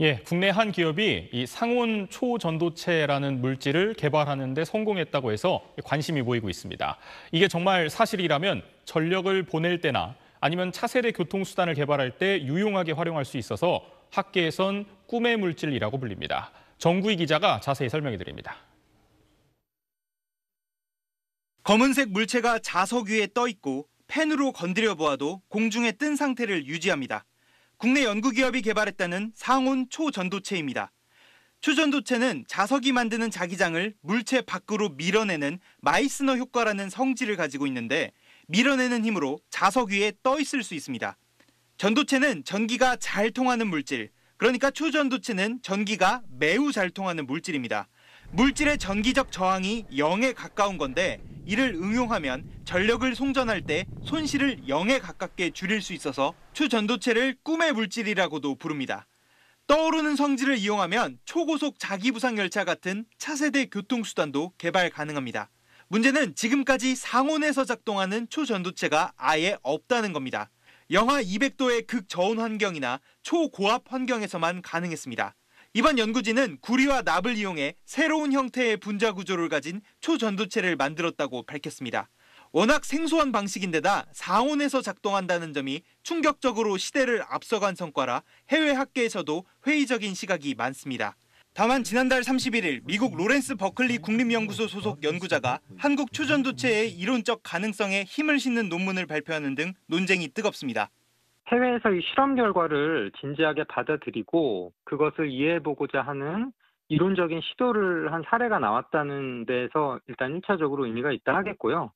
예, 국내 한 기업이 이 상온 초전도체라는 물질을 개발하는 데 성공했다고 해서 관심이 모이고 있습니다. 이게 정말 사실이라면 전력을 보낼 때나 아니면 차세대 교통수단을 개발할 때 유용하게 활용할 수 있어서 학계에선 꿈의 물질이라고 불립니다. 정구희 기자가 자세히 설명해 드립니다. 검은색 물체가 자석 위에 떠 있고 펜으로 건드려 보아도 공중에 뜬 상태를 유지합니다. 국내 연구기업이 개발했다는 상온 초전도체입니다. 초전도체는 자석이 만드는 자기장을 물체 밖으로 밀어내는 마이스너 효과라는 성질을 가지고 있는데 밀어내는 힘으로 자석 위에 떠 있을 수 있습니다. 전도체는 전기가 잘 통하는 물질, 그러니까 초전도체는 전기가 매우 잘 통하는 물질입니다. 물질의 전기적 저항이 0에 가까운 건데 이를 응용하면 전력을 송전할 때 손실을 0에 가깝게 줄일 수 있어서 초전도체를 꿈의 물질이라고도 부릅니다. 떠오르는 성질을 이용하면 초고속 자기부상 열차 같은 차세대 교통수단도 개발 가능합니다. 문제는 지금까지 상온에서 작동하는 초전도체가 아예 없다는 겁니다. 영하 200도의 극저온 환경이나 초고압 환경에서만 가능했습니다. 이번 연구진은 구리와 납을 이용해 새로운 형태의 분자 구조를 가진 초전도체를 만들었다고 밝혔습니다. 워낙 생소한 방식인데다 사온에서 작동한다는 점이 충격적으로 시대를 앞서간 성과라 해외 학계에서도 회의적인 시각이 많습니다. 다만 지난달 31일 미국 로렌스 버클리 국립연구소 소속 연구자가 한국 초전도체의 이론적 가능성에 힘을 싣는 논문을 발표하는 등 논쟁이 뜨겁습니다. 해외에서 이 실험 결과를 진지하게 받아들이고 그것을 이해해보고자 하는 이론적인 시도를 한 사례가 나왔다는 데에서 일단 1차적으로 의미가 있다 하겠고요.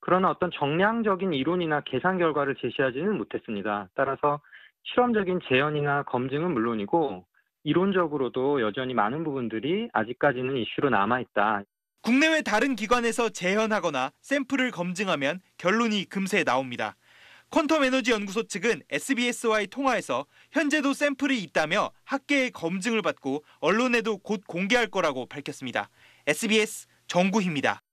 그러나 어떤 정량적인 이론이나 계산 결과를 제시하지는 못했습니다. 따라서 실험적인 재현이나 검증은 물론이고 이론적으로도 여전히 많은 부분들이 아직까지는 이슈로 남아있다. 국내외 다른 기관에서 재현하거나 샘플을 검증하면 결론이 금세 나옵니다. 퀀텀 에너지 연구소 측은 SBS와의 통화에서 현재도 샘플이 있다며 학계의 검증을 받고 언론에도 곧 공개할 거라고 밝혔습니다. SBS 정구희입니다.